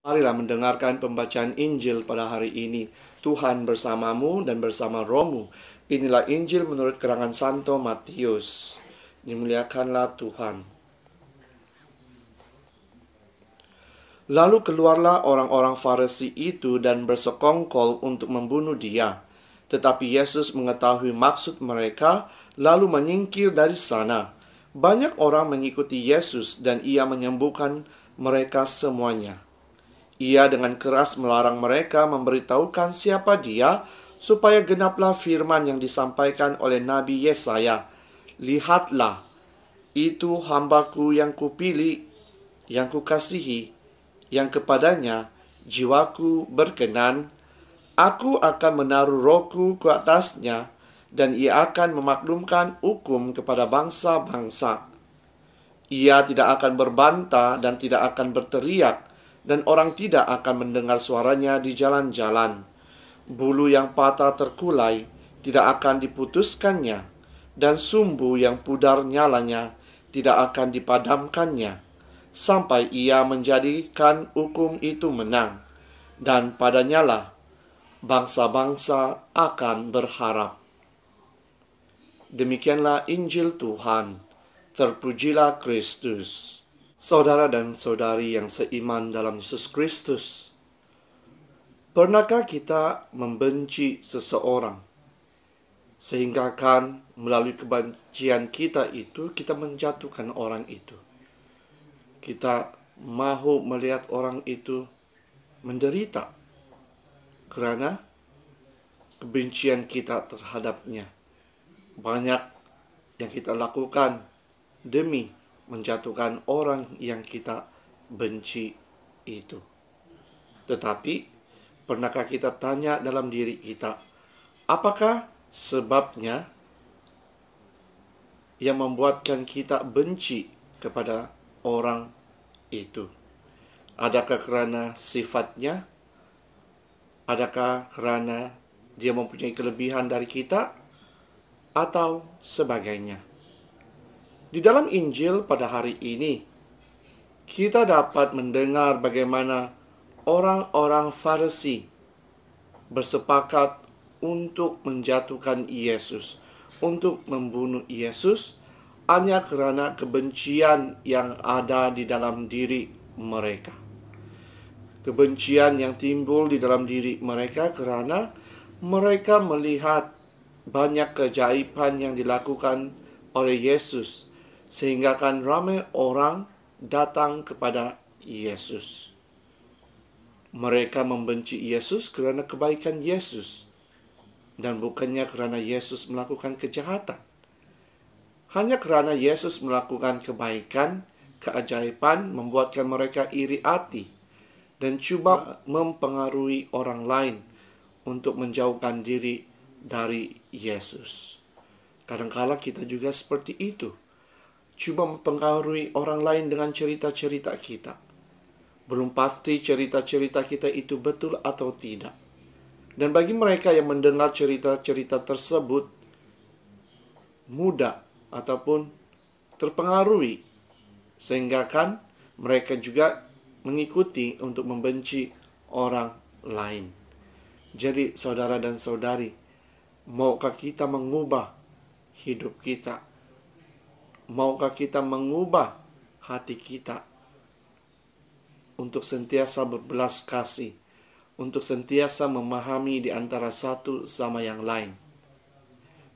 Marilah mendengarkan pembacaan Injil pada hari ini. Tuhan bersamamu dan bersama romu. Inilah Injil menurut kerangan Santo Matius. Dimuliakanlah Tuhan. Lalu keluarlah orang-orang Farisi itu dan bersekongkol untuk membunuh dia. Tetapi Yesus mengetahui maksud mereka, lalu menyingkir dari sana. Banyak orang mengikuti Yesus, dan Ia menyembuhkan mereka semuanya. Ia dengan keras melarang mereka memberitahukan siapa dia, supaya genaplah firman yang disampaikan oleh Nabi Yesaya. Lihatlah, itu hambaku yang kupilih, yang kukasihi, yang kepadanya jiwaku berkenan. Aku akan menaruh rohku ke atasnya, dan ia akan memaklumkan hukum kepada bangsa-bangsa. Ia tidak akan berbantah dan tidak akan berteriak, dan orang tidak akan mendengar suaranya di jalan-jalan. Bulu yang patah terkulai tidak akan diputuskannya, dan sumbu yang pudar nyalanya tidak akan dipadamkannya, sampai ia menjadikan hukum itu menang, dan padanyalah bangsa-bangsa akan berharap. Demikianlah Injil Tuhan. Terpujilah Kristus. Saudara dan saudari yang seiman dalam Yesus Kristus, pernahkah kita membenci seseorang? Sehingga kan melalui kebencian kita itu kita menjatuhkan orang itu. Kita mahu melihat orang itu menderita karena kebencian kita terhadapnya. Banyak yang kita lakukan demi menjatuhkan orang yang kita benci itu. Tetapi, pernahkah kita tanya dalam diri kita, apakah sebabnya yang membuatkan kita benci kepada orang itu? Adakah kerana sifatnya? Adakah kerana dia mempunyai kelebihan dari kita? Atau sebagainya? Di dalam Injil pada hari ini, kita dapat mendengar bagaimana orang-orang Farisi bersepakat untuk menjatuhkan Yesus, untuk membunuh Yesus hanya karena kebencian yang ada di dalam diri mereka. Kebencian yang timbul di dalam diri mereka karena mereka melihat banyak kejaiban yang dilakukan oleh Yesus sehingga kan ramai orang datang kepada Yesus. Mereka membenci Yesus karena kebaikan Yesus dan bukannya karena Yesus melakukan kejahatan. Hanya karena Yesus melakukan kebaikan, keajaiban membuatkan mereka iri hati dan coba mempengaruhi orang lain untuk menjauhkan diri dari Yesus. Kadangkala kita juga seperti itu cuma mempengaruhi orang lain dengan cerita-cerita kita. Belum pasti cerita-cerita kita itu betul atau tidak. Dan bagi mereka yang mendengar cerita-cerita tersebut, mudah ataupun terpengaruhi, sehingga kan mereka juga mengikuti untuk membenci orang lain. Jadi, saudara dan saudari, maukah kita mengubah hidup kita Maukah kita mengubah hati kita untuk sentiasa berbelas kasih, untuk sentiasa memahami di antara satu sama yang lain?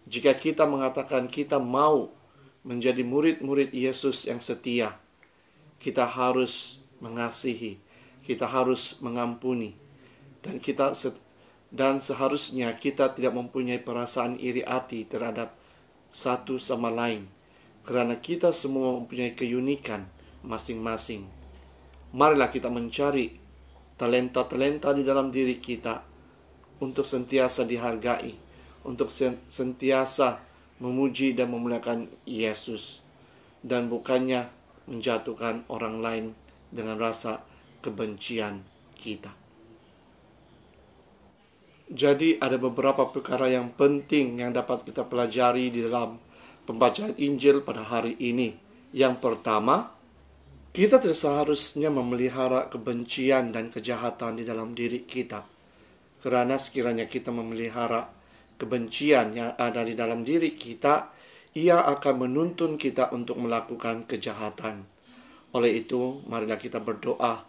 Jika kita mengatakan kita mau menjadi murid-murid Yesus yang setia, kita harus mengasihi, kita harus mengampuni, dan kita dan seharusnya kita tidak mempunyai perasaan iri hati terhadap satu sama lain karena kita semua mempunyai keunikan masing-masing. Marilah kita mencari talenta-talenta di dalam diri kita untuk sentiasa dihargai, untuk sentiasa memuji dan memuliakan Yesus dan bukannya menjatuhkan orang lain dengan rasa kebencian kita. Jadi ada beberapa perkara yang penting yang dapat kita pelajari di dalam pembacaan Injil pada hari ini. Yang pertama, kita tidak seharusnya memelihara kebencian dan kejahatan di dalam diri kita. Karena sekiranya kita memelihara kebencian yang ada di dalam diri kita, ia akan menuntun kita untuk melakukan kejahatan. Oleh itu, marilah kita berdoa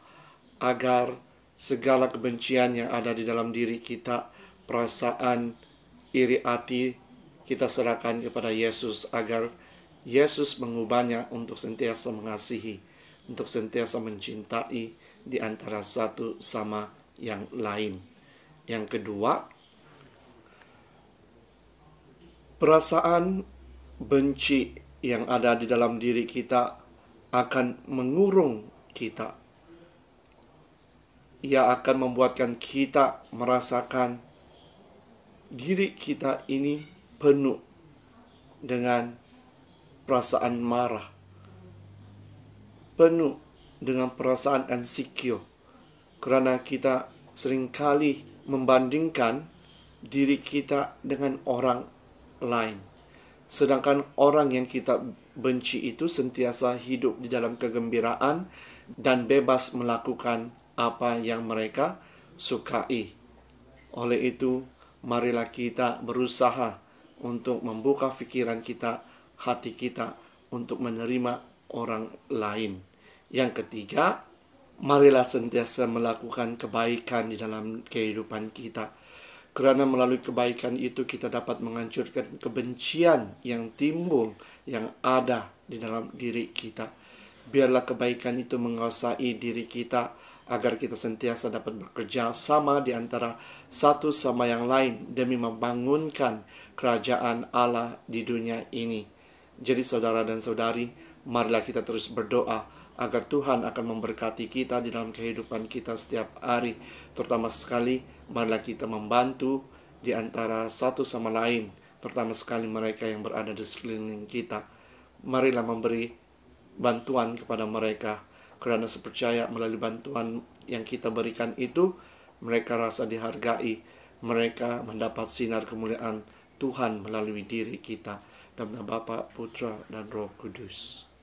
agar segala kebencian yang ada di dalam diri kita, perasaan iri hati, kita serahkan kepada Yesus agar Yesus mengubahnya untuk sentiasa mengasihi, untuk sentiasa mencintai di antara satu sama yang lain. Yang kedua, perasaan benci yang ada di dalam diri kita akan mengurung kita. Ia akan membuatkan kita merasakan diri kita ini penuh dengan perasaan marah, penuh dengan perasaan insecure kerana kita seringkali membandingkan diri kita dengan orang lain. Sedangkan orang yang kita benci itu sentiasa hidup di dalam kegembiraan dan bebas melakukan apa yang mereka sukai. Oleh itu, marilah kita berusaha untuk membuka pikiran kita, hati kita untuk menerima orang lain. Yang ketiga, marilah sentiasa melakukan kebaikan di dalam kehidupan kita. Karena melalui kebaikan itu kita dapat menghancurkan kebencian yang timbul yang ada di dalam diri kita. Biarlah kebaikan itu menguasai diri kita agar kita sentiasa dapat bekerja sama di antara satu sama yang lain demi membangunkan kerajaan Allah di dunia ini. Jadi saudara dan saudari, marilah kita terus berdoa agar Tuhan akan memberkati kita di dalam kehidupan kita setiap hari. Terutama sekali, marilah kita membantu di antara satu sama lain, terutama sekali mereka yang berada di sekeliling kita. Marilah memberi bantuan kepada mereka Kerana sepercaya melalui bantuan yang kita berikan itu, mereka rasa dihargai. Mereka mendapat sinar kemuliaan Tuhan melalui diri kita. Dalam Bapa, Putra dan Roh Kudus.